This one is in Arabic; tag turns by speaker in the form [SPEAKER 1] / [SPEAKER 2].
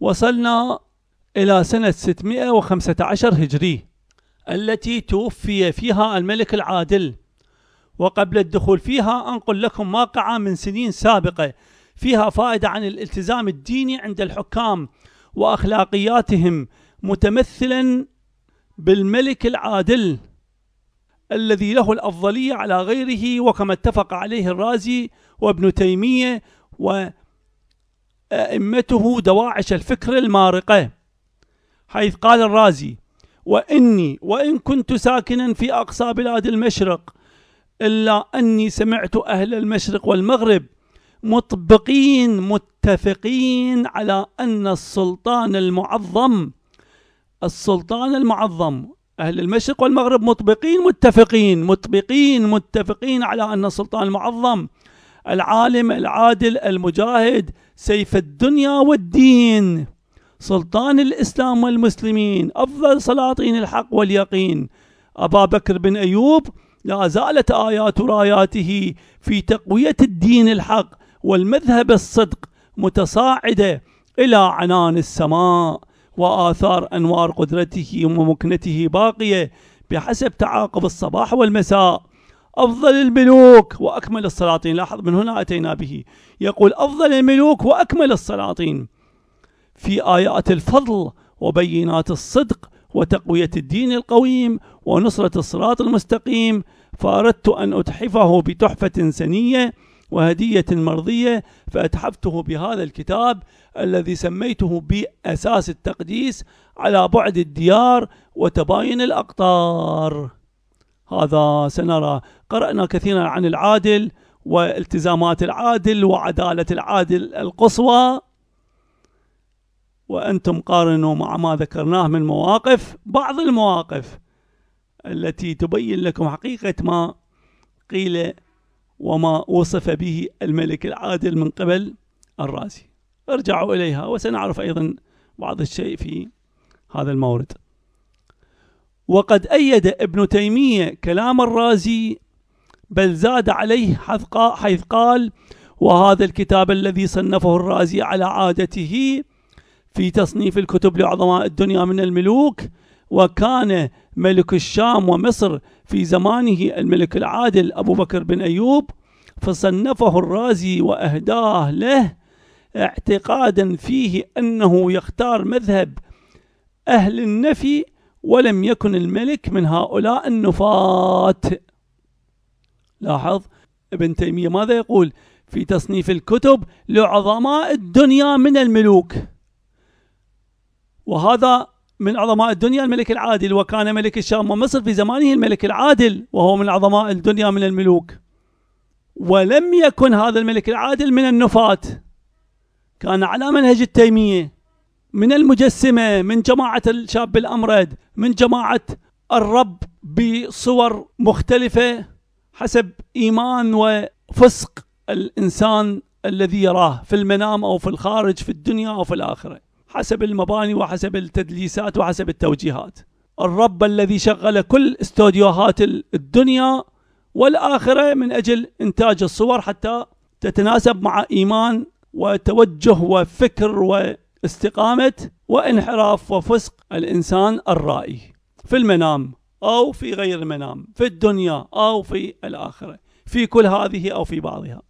[SPEAKER 1] وصلنا إلى سنة 615 هجري التي توفي فيها الملك العادل وقبل الدخول فيها أنقل لكم واقعة من سنين سابقة فيها فائدة عن الالتزام الديني عند الحكام وأخلاقياتهم متمثلا بالملك العادل الذي له الأفضلية على غيره وكما اتفق عليه الرازي وابن تيمية و أئمته دواعش الفكر المارقة حيث قال الرازي وإني وإن كنت ساكنا في أقصى بلاد المشرق إلا أني سمعت أهل المشرق والمغرب مطبقين متفقين على أن السلطان المعظم السلطان المعظم أهل المشرق والمغرب مطبقين متفقين مطبقين متفقين على أن السلطان المعظم العالم العادل المجاهد سيف الدنيا والدين سلطان الإسلام والمسلمين أفضل سلاطين الحق واليقين أبا بكر بن أيوب لا زالت آيات راياته في تقوية الدين الحق والمذهب الصدق متصاعدة إلى عنان السماء وآثار أنوار قدرته ومكنته باقية بحسب تعاقب الصباح والمساء أفضل الملوك وأكمل السلاطين لاحظ من هنا أتينا به يقول أفضل الملوك وأكمل السلاطين في آيات الفضل وبينات الصدق وتقوية الدين القويم ونصرة الصراط المستقيم فأردت أن أتحفه بتحفة سنية وهدية مرضية فأتحفته بهذا الكتاب الذي سميته بأساس التقديس على بعد الديار وتباين الأقطار هذا سنرى قرأنا كثيرا عن العادل والتزامات العادل وعدالة العادل القصوى وأنتم قارنوا مع ما ذكرناه من مواقف بعض المواقف التي تبين لكم حقيقة ما قيل وما وصف به الملك العادل من قبل الرازي ارجعوا إليها وسنعرف أيضا بعض الشيء في هذا المورد وقد أيد ابن تيمية كلام الرازي بل زاد عليه حيث قال وهذا الكتاب الذي صنفه الرازي على عادته في تصنيف الكتب لعظماء الدنيا من الملوك وكان ملك الشام ومصر في زمانه الملك العادل أبو بكر بن أيوب فصنفه الرازي وأهداه له اعتقادا فيه أنه يختار مذهب أهل النفي ولم يكن الملك من هؤلاء النفات لاحظ ابن تيمية ماذا يقول في تصنيف الكتب لعظماء الدنيا من الملوك وهذا من عظماء الدنيا الملك العادل وكان ملك الشام ومصر في زمانه الملك العادل وهو من عظماء الدنيا من الملوك ولم يكن هذا الملك العادل من النفات كان على منهج التيمية من المجسمة من جماعة الشاب الأمرد من جماعة الرب بصور مختلفة حسب إيمان وفسق الإنسان الذي يراه في المنام أو في الخارج في الدنيا أو في الآخرة حسب المباني وحسب التدليسات وحسب التوجيهات الرب الذي شغل كل استوديوهات الدنيا والآخرة من أجل إنتاج الصور حتى تتناسب مع إيمان وتوجه وفكر و استقامة وانحراف وفسق الإنسان الرائي في المنام أو في غير المنام في الدنيا أو في الآخرة في كل هذه أو في بعضها